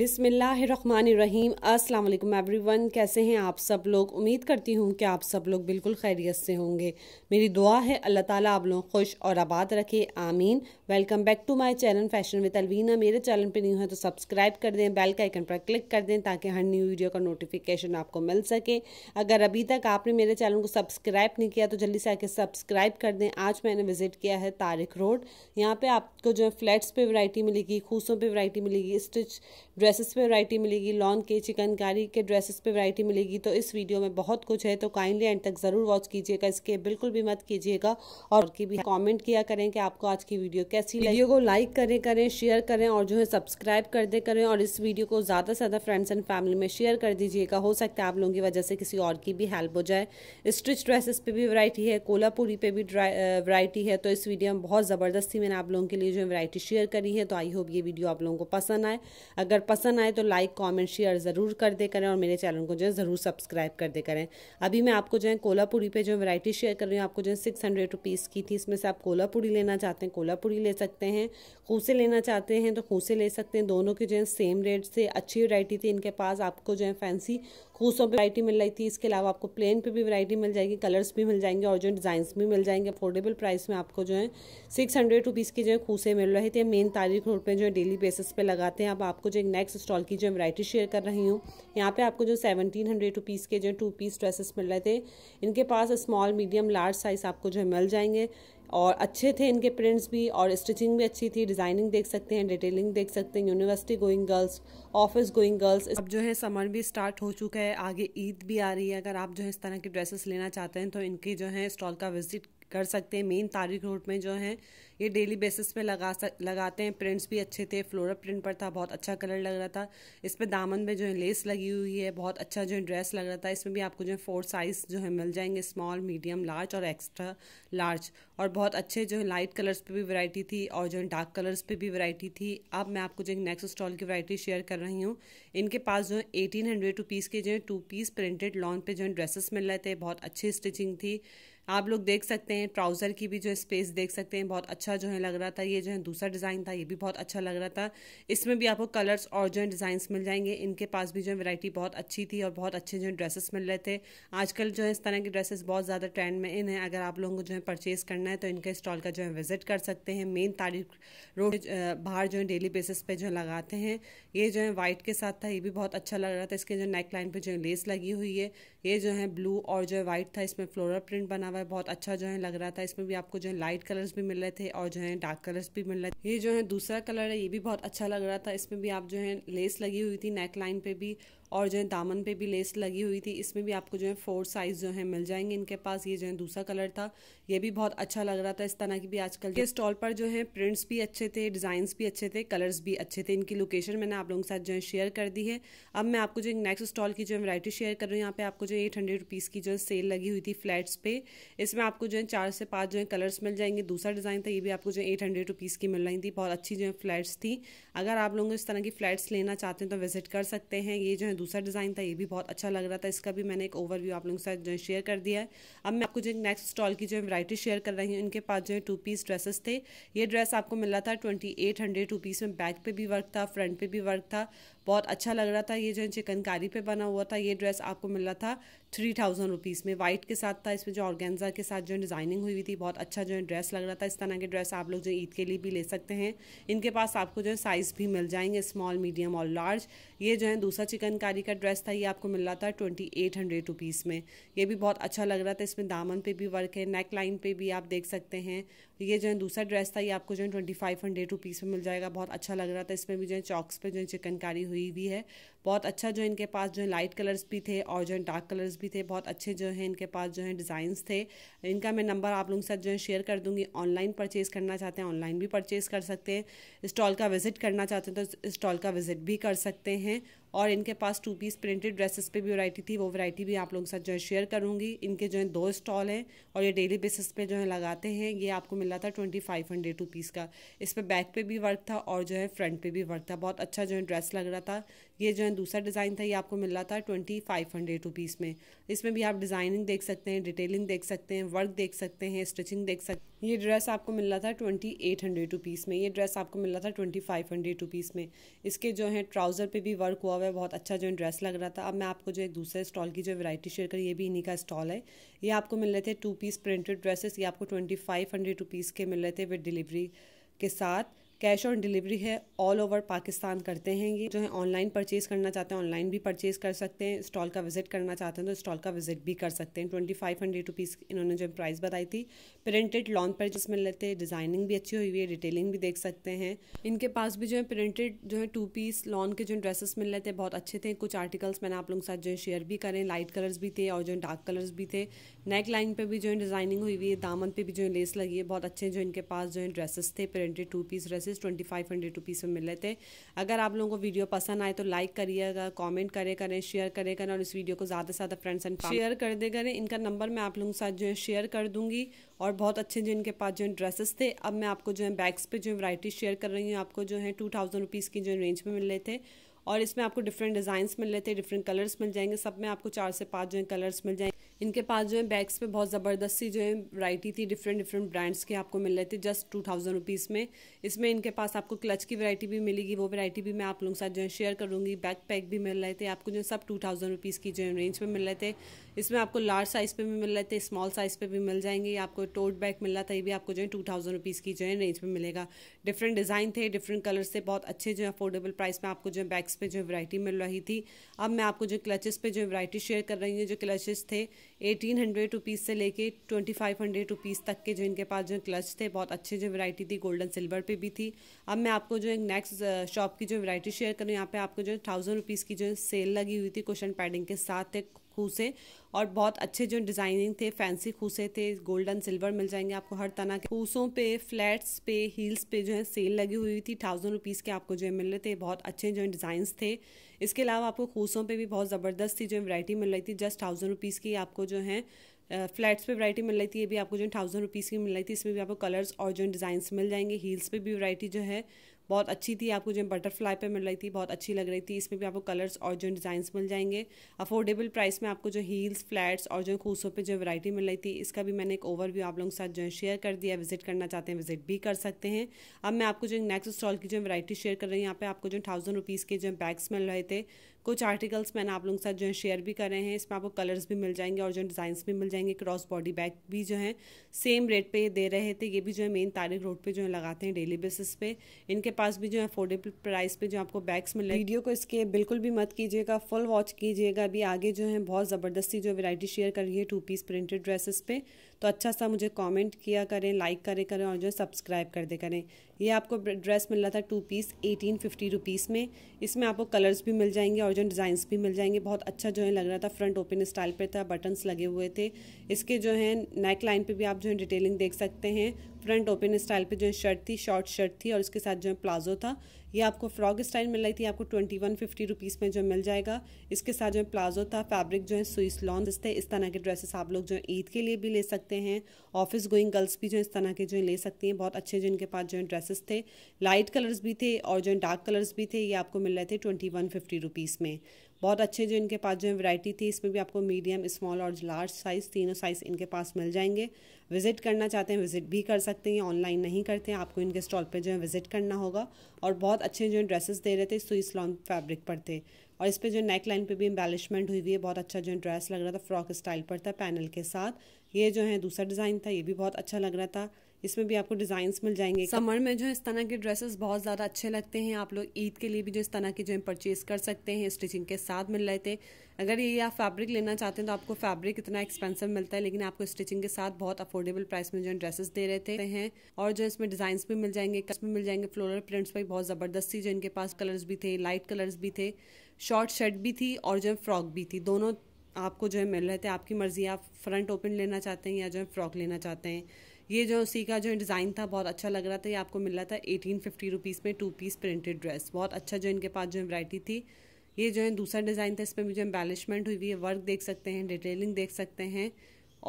बिसमीम अस्सलाम वालेकुम एवरीवन कैसे हैं आप सब लोग उम्मीद करती हूँ कि आप सब लोग बिल्कुल खैरियत से होंगे मेरी दुआ है अल्लाह ताला आप लोग खुश और आबाद रखे आमीन welcome back to my channel fashion with Alvina मेरे चैनल पे न्यू है तो सब्सक्राइब कर दें बेल का आइकन पर क्लिक कर दें ताकि हर न्यू वीडियो का नोटिफिकेशन आपको मिल सके अगर अभी तक आपने मेरे चैनल को सब्सक्राइब नहीं किया तो जल्दी से आके सब्सक्राइब कर दें आज मैंने विज़िट किया है तारिक रोड यहाँ पर आपको जो है फ्लैट्स पर वैरायटी मिलेगी खूसों पर वैरायटी मिलेगी स्टिच ड्रेस ड्रेसेस पे वैरायटी मिलेगी लॉन के चिकनकारी के ड्रेसेस पे वैरायटी मिलेगी तो इस वीडियो में बहुत कुछ है तो काइंडली एंड तक ज़रूर वॉच कीजिएगा इसके बिल्कुल भी मत कीजिएगा और की भी कॉमेंट किया करें कि आपको आज की वीडियो कैसी वीडियो को लाइक करें करें शेयर करें और जो है सब्सक्राइब कर दे करें और इस वीडियो को ज़्यादा से ज़्यादा फ्रेंड्स एंड फैमिली में शेयर कर दीजिएगा हो सकता है आप लोगों की वजह से किसी और की भी हेल्प हो जाए स्ट्रिच ड्रेसेस पे भी वरायटी है कोलापुरी पे भी वरायटी है तो इस वीडियो में बहुत ज़बरदस्ती मैंने आप लोगों के लिए जो है वरायटी शेयर करी है तो आई होप ये वीडियो आप लोगों को पसंद आए अगर पसंद पसंद आए तो लाइक कमेंट शेयर ज़रूर कर दे करें और मेरे चैनल को जो है ज़रूर सब्सक्राइब कर दे करें अभी मैं आपको जो है कोलापुरी पे जो वैरायटी शेयर कर रही हूँ आपको जो है सिक्स हंड्रेड रुपीज़ की थी इसमें से आप कोलापुरी लेना चाहते हैं कोलापुरी ले सकते हैं खूसे लेना चाहते हैं तो खूसे ले सकते हैं दोनों के जो है सेम रेट से अच्छी वरायटी थी इनके पास आपको जो है फैंसी खूसों पर वरायटी मिल रही थी इसके अलावा आपको प्लेन पे भी वरायटी मिल जाएगी कलर्स भी मिल जाएंगे और जो डिज़ाइंस भी मिल जाएंगे अफोर्डेबल प्राइस में आपको जो है सिक्स हंड्रेड रुपीज़ के जो है खूसे मिल रहे थे मेन तारीख रोड पर जो है डेली बेसिस पे लगाते हैं अब आपको जो एक नेक्स्ट स्टॉल की जो वरायटी शेयर कर रही हूँ यहाँ पर आपको जो सेवनटीन हंड्रेड रुपीज़ के जो टू पीस ड्रेसेस मिल रहे थे इनके पास स्मॉल मीडियम लार्ज साइज़ आपको जो है मिल जाएंगे और अच्छे थे इनके प्रिंट्स भी और स्टिचिंग भी अच्छी थी डिज़ाइनिंग देख सकते हैं डिटेलिंग देख सकते हैं university going girls office going girls अब जो है समर भी स्टार्ट हो चुका है आगे ईद भी आ रही है अगर आप जो है इस तरह की ड्रेसेस लेना चाहते हैं तो इनकी जो है स्टॉल का विजिट कर सकते हैं मेन तारिक रोड में जो है ये डेली बेसिस पे लगा सक लगाते हैं प्रिंट्स भी अच्छे थे फ्लोरल प्रिंट पर था बहुत अच्छा कलर लग रहा था इस पर दामन में जो है लेस लगी हुई है बहुत अच्छा जो है ड्रेस लग रहा था इसमें भी आपको जो है फोर साइज़ जो है मिल जाएंगे स्मॉल मीडियम लार्ज और एक्स्ट्रा लार्ज और बहुत अच्छे जो है लाइट कलर्स पर भी वरायटी थी और जो है डार्क कलर्स पर भी वरायटी थी अब मैं आपको जो है नेक्स्ट स्टॉल की वरायटी शेयर कर रही हूँ इनके पास जो है एटीन हंड्रेड रुपीज़ के जो है टू पीस प्रिंटेड लॉन पे जो है ड्रेसेस मिल रहे थे बहुत अच्छी स्टिचिंग थी आप लोग देख सकते हैं ट्राउज़र की भी जो स्पेस देख सकते हैं बहुत अच्छा जो है लग रहा था ये जो है दूसरा डिज़ाइन था ये भी बहुत अच्छा लग रहा था इसमें भी आपको कलर्स और जो है डिज़ाइंस मिल जाएंगे इनके पास भी जो है वैरायटी बहुत अच्छी थी और बहुत अच्छे जो है ड्रेसेस मिल रहे थे आजकल जो है इस तरह के ड्रेसेस बहुत ज़्यादा ट्रेंड में इन है अगर आप लोगों को जो है परचेज़ करना है तो इनके स्टॉल का जो है विजिट कर सकते हैं मेन तारीख रोड बाहर जो है डेली बेसिस पे जो है लगाते हैं ये जो है वाइट के साथ था ये भी बहुत अच्छा लग रहा था इसके जो नेक लाइन पर जो लेस लगी हुई है ये जो है ब्लू और जो है वाइट था इसमें फ्लोरल प्रिंट बना हुआ है बहुत अच्छा जो है लग रहा था इसमें भी आपको जो है लाइट कलर्स भी मिल रहे थे और जो है डार्क कलर्स भी मिल रहे थे ये जो है दूसरा कलर है ये भी बहुत अच्छा लग रहा था इसमें भी आप जो है लेस लगी हुई थी नेक लाइन पे भी और जो है दामन पे भी लेस लगी हुई थी इसमें भी आपको जो है फोर साइज़ जो है मिल जाएंगे इनके पास ये जो है दूसरा कलर था ये भी बहुत अच्छा लग रहा था इस तरह की भी आजकल के स्टॉल पर जो है प्रिंट्स भी अच्छे थे डिज़ाइंस भी अच्छे थे कलर्स भी अच्छे थे इनकी लोकेशन मैंने आप लोगों के साथ जो है शेयर कर दी है अब मैं आपको जो नेक्स्ट स्टॉल की जो है वरायटी शेयर कर रही हूँ यहाँ पे आपको जो एट हंड्रेड रुपीज़ की जो है सेल लगी हुई थी फ्लैट्स पे इसमें आपको जो है चार से पाँच जो है कलर्स मिल जाएंगे दूसरा डिज़ाइन था ये भी आपको जो एट हंड्रेड रुपीज़ की मिल रही थी बहुत अच्छी जो है फ्लैट्स थी अगर आप लोग इस तरह की फ्लैट्स लेना चाहते हैं तो विजिट कर सकते हैं ये जो है दूसरा डिज़ाइन था ये भी बहुत अच्छा लग रहा था इसका भी मैंने एक ओवरव्यू आप लोगों के साथ जो है शेयर कर दिया है अब मैं आपको जो नेक्स्ट स्टॉल की जो है शेयर कर रही हूँ इनके पास जो है टू पीस ड्रेसेस थे ये ड्रेस आपको मिला था twenty eight hundred two piece में बैक पे भी वर्क था फ्रंट पे भी वर्क था बहुत अच्छा लग रहा था ये जो है चिकनकारी पे बना हुआ था ये ड्रेस आपको मिल रहा था थ्री थाउजेंड रुपीज़ में वाइट के साथ था इसमें जो ऑर्गेन्जा के साथ जो डिज़ाइनिंग हुई हुई थी बहुत अच्छा जो है ड्रेस लग रहा था इस तरह के ड्रेस आप लोग जो ईद के लिए भी ले सकते हैं इनके पास आपको जो है साइज़ भी मिल जाएंगे स्मॉल मीडियम और लार्ज ये जो है दूसरा चिकनकारी का ड्रेस था ये आपको मिल रहा था ट्वेंटी एट हंड्रेड रुपीज़ में ये भी बहुत अच्छा लग रहा था इसमें दामन पे भी वर्क है नेक लाइन पर भी आप देख सकते हैं ये जो है दूसरा ड्रेस था ये आपको जो है ट्वेंटी फाइव हंड्रेड रुपीज़ में मिल जाएगा बहुत अच्छा लग रहा था इसमें भी जो है चौक्स पर जो है चिकनकारी हुई भी है बहुत अच्छा जो इनके पास जो है लाइट कलर्स भी थे और जो है डार्क कलर्स भी थे बहुत अच्छे जो है इनके पास जो है डिज़ाइंस थे इनका मैं नंबर आप लोगों के साथ जो है शेयर कर दूँगी ऑनलाइन परचेज़ करना चाहते हैं ऑनलाइन भी परचेज़ कर सकते हैं स्टॉल का विज़िट करना चाहते हैं तो स्टॉल का विज़िट भी कर सकते हैं और इनके पास टू पीस प्रिंटेड ड्रेसेस पे भी वैरायटी थी वो वैरायटी भी आप लोगों के साथ जो है शेयर करूँगी इनके जो है दो स्टॉल हैं और ये डेली बेसिस पे जो है लगाते हैं ये आपको मिला था twenty five hundred two piece का इस पर बैक पे भी वर्क था और जो है फ्रंट पे भी वर्क था बहुत अच्छा जो है ड्रेस लग रहा था ये जो है में दूसरा डिज़ाइन था ये आपको मिल रहा था ट्वेंटी फाइव हंड्रेड रुपीज़ में इसमें भी आप डिज़ाइनिंग देख सकते हैं डिटेलिंग देख सकते हैं वर्क देख सकते हैं स्टिचिंग देख सकते हैं ये ड्रेस आपको मिल रहा था ट्वेंटी एट हंड्रेड रुपीज़ में ये ड्रेस आपको मिल रहा था ट्वेंटी फाइव हंड्रेड रुपीज़ में इसके जो है ट्राउज़र पर भी वर्क हुआ हुआ है बहुत अच्छा जो है ड्रेस लग रहा था अब मैं आपको जो एक दूसरे स्टॉल की जो वैरायटी शेयर करी ये भी इन्हीं का स्टॉल है ये आपको मिल रहे थे टू पीस प्रिंटेड ड्रेसेस ये आपको ट्वेंटी फाइव हंड्रेड रुपीज़ के मिल रहे थे विद डिलीवरी के साथ कैश ऑन डिलीवरी है ऑल ओवर पाकिस्तान करते हैं ये जो है ऑनलाइन परचेज़ करना चाहते हैं ऑनलाइन भी परचेज़ कर सकते हैं स्टॉल का विज़िट करना चाहते हैं तो स्टॉल का विज़िट भी कर सकते हैं ट्वेंटी फाइव हंड्रेड रुपीज़ इन्होंने जो प्राइस बताई थी प्रिंटेड लॉन्ग पर मिल लेते हैं डिज़ाइनिंग भी अच्छी हुई हुई है डिटेलिंग भी देख सकते हैं इनके पास भी जो है प्रिंटेड जो है टू पीस लॉन के जो ड्रेसेस मिल रहे थे बहुत अच्छे थे कुछ आर्टिकल्स मैंने आप लोगों के साथ जो है शेयर भी करें लाइट कलर्स भी थे और जो है डार्क कलर्स भी थे नेक लाइन पर भी जो है डिज़ाइनिंग हुई हुई है दामन पर भी जो है लेस लगी है बहुत अच्छे जो इनके पास जो है ड्रेसेस थे printed two piece dresses pieces twenty five hundred rupees में मिल रहे थे अगर आप लोगों को वीडियो पसंद आए तो लाइक करिएगा कॉमेंट करे करें शेयर करें करें और इस वीडियो को ज़्यादा से ज़्यादा फ्रेंड्स एंड शेयर कर दे करें इनका नंबर मैं आप लोगों के साथ जो है शेयर कर दूँगी और बहुत अच्छे जो इनके पास जो है ड्रेसेस थे अब मैं आपको जो है बैग्स पे जो है वराइटी शेयर कर रही हूँ आपको जो है टू थाउजेंड रुपीज़ की जो रेंज में मिल रहे थे और इसमें आपको डिफरेंट डिज़ाइंस मिल रहे थे डिफरेंट कलर्स मिल जाएंगे सब में आपको चार से पाँच जो है कलर्स मिल जाएंगे इनके पास जो है बैग्स पे बहुत ज़बरदस्ती जो है वैरायटी थी डिफरेंट डिफरेंट ब्रांड्स के आपको मिल रहे थे जस्ट टू थाउजेंड रुपीज़ में इसमें इनके पास आपको क्लच की वैरायटी भी मिलेगी वो वैरायटी भी मैं आप लोगों के साथ जो है शेयर करूँगी बैक पैक भी मिल रहे थे आपको जो है सब टू थाउजेंड रुपीज़ की जो है रेंज में मिल रहे थे इसमें आपको लार्ज साइज़ पे भी मिल रहे थे स्मॉल साइज़ पे भी मिल जाएंगे आपको टोट बैग मिल रहा था ये भी आपको जो है टू थाउजेंड रुपीज़ की जो है रेंज में मिलेगा डिफरेंट डिज़ाइन थे डिफरेंट कलर्स थे बहुत अच्छे जो है अफोर्डेबल प्राइस में आपको जो है बैग्स पे जो है वरायटी मिल रही थी अब मैं आपको जो क्लचेस पे जो है वरायटी शेयर कर रही हूँ जो क्लचेस थे एटीन हंड्रेड रुपीज़ से लेके ट्वेंटी फाइव हंड्रेड रुपीज़ तक के जो इनके पास जो क्लच थे बहुत अच्छे जो वरायटी थी गोल्डन सिल्वर पे भी थी अब मैं आपको जो है नेक्स्ट शॉप की जो वरायटी शेयर कर रही हूँ यहाँ पे आपको जो है थाउजेंड रुपीज़ की जो सेल लगी हुई थी क्वेश्चन पैडिंग के साथ एक खूसे और बहुत अच्छे जो डिज़ाइनिंग थे फैंसी खूसे थे गोल्डन सिल्वर मिल जाएंगे आपको हर तरह के खूसों पे फ्लैट्स पे हील्स पे जो है सेल लगी हुई थी थाउजेंड रुपीज़ के आपको जो है मिल रहे थे बहुत अच्छे जो डिज़ाइंस थे इसके अलावा आपको खूसों पे भी बहुत ज़बरदस्त थी जो वैरायटी मिल रही थी जस्ट थाउजेंड रुपीज़ की आपको जो है फ्लैट्स पे वैरायटी मिल रही थी ये भी आपको जो है थाउजेंड रुपीज़ की मिल रही थी इसमें भी आपको कलर्स और जो डिज़ाइंस मिल जाएंगे हील्स पे भी वैरायटी जो है बहुत अच्छी थी आपको जो बटरफ्लाई पे मिल रही थी बहुत अच्छी लग रही थी इसमें भी आपको कलर्स और जो डिज़ाइंस मिल जाएंगे अफोर्डेबल प्राइस में आपको जो हील्स फ्लैट्स और जो खूसों पे जो वैरायटी मिल रही थी इसका भी मैंने एक ओवरव्यू आप लोगों के साथ जो है शेयर कर दिया विजिट करना चाहते हैं विजिट भी कर सकते हैं अब मैं आपको जो नेक्स्ट स्टॉल की जो वैरायटी शेयर कर रही हूँ यहाँ पे आपको जो थाउजेंड रुपीज़ के जो बैग्स मिल रहे थे कुछ आर्टिकल्स मैंने आप लोगों के साथ जो है शेयर भी कर रहे हैं इसमें आपको कलर्स भी मिल जाएंगे और जो डिजाइन भी मिल जाएंगे क्रॉस बॉडी बैग भी जो है सेम रेट पे दे रहे थे ये भी जो है मेन तारिक रोड पे जो है लगाते हैं डेली बेसिस पे इनके पास भी जो है अफोर्डेबल प्राइस पे जो आपको बैग्स मिल वीडियो को इसके बिल्कुल भी मत कीजिएगा फुल वॉच कीजिएगा अभी आगे जो है बहुत ज़बरदस्ती जो वेराइटी शेयर कर रही है टू पीस प्रिंटेड ड्रेसेस पे तो अच्छा सा मुझे कमेंट किया करें लाइक करें करें और जो है सब्सक्राइब कर दे करें ये आपको ड्रेस मिल रहा था two piece eighteen fifty rupees में इसमें आपको कलर्स भी मिल जाएंगे और जो डिज़ाइंस भी मिल जाएंगे बहुत अच्छा जो है लग रहा था फ्रंट ओपन स्टाइल पर था बटन्स लगे हुए थे इसके जो है नेक लाइन पर भी आप जो है डिटेलिंग देख सकते हैं फ्रंट ओपन स्टाइल पे जो है शर्ट थी शॉर्ट शर्ट थी और उसके साथ जो है प्लाजो था ये आपको फ्रॉक स्टाइल मिल रही थी आपको ट्वेंटी वन फिफ्टी रुपीज़ में जो मिल जाएगा इसके साथ जो है प्लाजो था फैब्रिक जो है स्विस लॉन थे इस तरह के ड्रेसेस आप लोग जो है ईद के लिए भी ले सकते हैं ऑफिस गोइंग गर्ल्स भी जो है इस तरह के जो है ले सकती हैं बहुत अच्छे जो इनके पास जो है ड्रेसेस थे लाइट कलर्स भी थे और जो है डार्क कलर्स भी थे ये आपको मिल रहे थे ट्वेंटी वन फिफ्टी रुपीज़ में बहुत अच्छे जो इनके पास जो है वैरायटी थी इसमें भी आपको मीडियम स्मॉल और लार्ज साइज़ तीनों साइज़ इनके पास मिल जाएंगे विजिट करना चाहते हैं विजिट भी कर सकते हैं ऑनलाइन नहीं करते हैं आपको इनके स्टॉल पर जो है विजिट करना होगा और बहुत अच्छे जो ड्रेसेस दे रहे थे स्विस लॉन्ग फैब्रिक पर थे और इस पर जो नेक लाइन पर भी एम्बेलिशमेंट हुई हुई है बहुत अच्छा जो ड्रेस लग रहा था फ्रॉक स्टाइल पर था पैनल के साथ ये जो है दूसरा डिज़ाइन था ये भी बहुत अच्छा लग रहा था इसमें भी आपको डिजाइन मिल जाएंगे समर में जो इस तरह के ड्रेसेस बहुत ज़्यादा अच्छे लगते हैं आप लोग ईद के लिए भी जो इस तरह के जो है परचेज़ कर सकते हैं स्टिचिंग के साथ मिल रहे थे अगर ये आप फैब्रिक लेना चाहते हैं तो आपको फैब्रिक इतना एक्सपेंसिव मिलता है लेकिन आपको स्टिचिंग के साथ बहुत अफोर्डेबल प्राइस में जो ड्रेसेस दे रहे थे हैं और जो इसमें डिजाइन भी मिल जाएंगे कस में मिल जाएंगे फ्लोरल प्रिंट्स भी बहुत ज़बरदस्ती जो इनके पास कलर्स भी थे लाइट कलर्स भी थे शॉर्ट शर्ट भी थी और जो है फ्रॉक भी थी दोनों आपको जो है मिल रहे थे आपकी मर्ज़ी आप फ्रंट ओपन लेना चाहते हैं या जो है फ्रॉक लेना चाहते हैं ये जो उसी का जो डिज़ाइन था बहुत अच्छा लग रहा था ये आपको मिल रहा था एटीन फिफ्टी रुपीज़ में टू पीस प्रिंटेड ड्रेस बहुत अच्छा जो इनके पास जो वैरायटी थी ये जो है दूसरा डिज़ाइन था इसमें मुझे एम्बेलिशमेंट हुई हुई है वर्क देख सकते हैं डिटेलिंग देख सकते हैं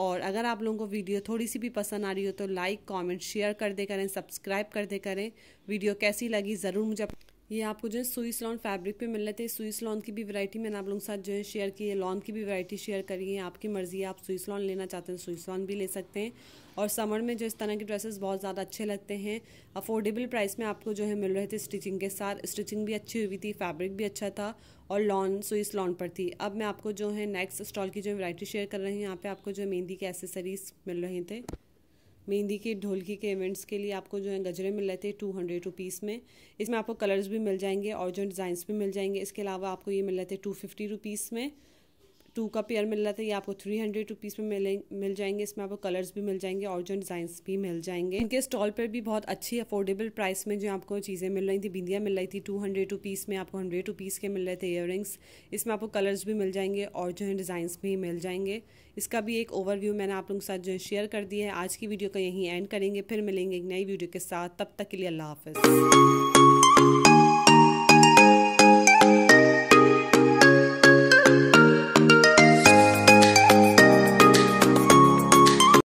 और अगर आप लोगों को वीडियो थोड़ी सी भी पसंद आ रही हो तो लाइक कमेंट शेयर कर दे करें सब्सक्राइब कर दे करें वीडियो कैसी लगी ज़रूर मुझे ये आपको जो है सुई लॉन फैब्रिक पे मिल रहे थे सुई लॉन की भी वैरायटी मैंने आप लोगों के साथ जो है शेयर की है लॉन की भी वैरायटी शेयर करी है आपकी मर्ज़ी है आप सुई लॉन लेना चाहते हैं तो सुई लॉन भी ले सकते हैं और समर में जो इस तरह के ड्रेसेस बहुत ज़्यादा अच्छे लगते हैं अफोर्डेबल प्राइस में आपको जो है मिल रहे थे स्टिचिंग के साथ स्टिचिंग भी अच्छी हुई थी फैब्रिक भी अच्छा था और लॉन सुई लॉन पर थी अब मैं आपको जो है नेक्स्ट स्टॉल की जो वैरायटी शेयर कर रही हूँ यहाँ पर आपको जो मेहंदी के एसेसरीज़ मिल रहे थे मेहंदी के ढोलकी के इवेंट्स के लिए आपको जो है गजरे मिल रहे थे टू हंड्रेड रुपीज़ में इसमें आपको कलर्स भी मिल जाएंगे और जो डिज़ाइंस भी मिल जाएंगे इसके अलावा आपको ये मिल रहे थे टू फिफ्टी रुपीज़ में टू का पेयर मिल रहा था ये आपको थ्री हंड्रेड रुपीज़ में मिल मिल जाएंगे इसमें आपको कलर्स भी मिल जाएंगे और जो डिज़ाइंस भी मिल जाएंगे इनके स्टॉल पर भी बहुत अच्छी अफोर्डेबल प्राइस में जो आपको चीज़ें मिल रही थी बिंदिया मिल रही थी टू हंड्रेड रुपीज़ में आपको हंड्रेड रुपीज़ के मिल रहे थे इयर इसमें आपको कलर्स भी मिल जाएंगे और जो है डिज़ाइंस भी मिल जाएंगे इसका भी एक ओवरव्यू मैंने आप लोगों के साथ जो है शेयर कर दिया है आज की वीडियो का यहीं एंड करेंगे फिर मिलेंगे एक नई वीडियो के साथ तब तक के लिए अल्लाह हाफ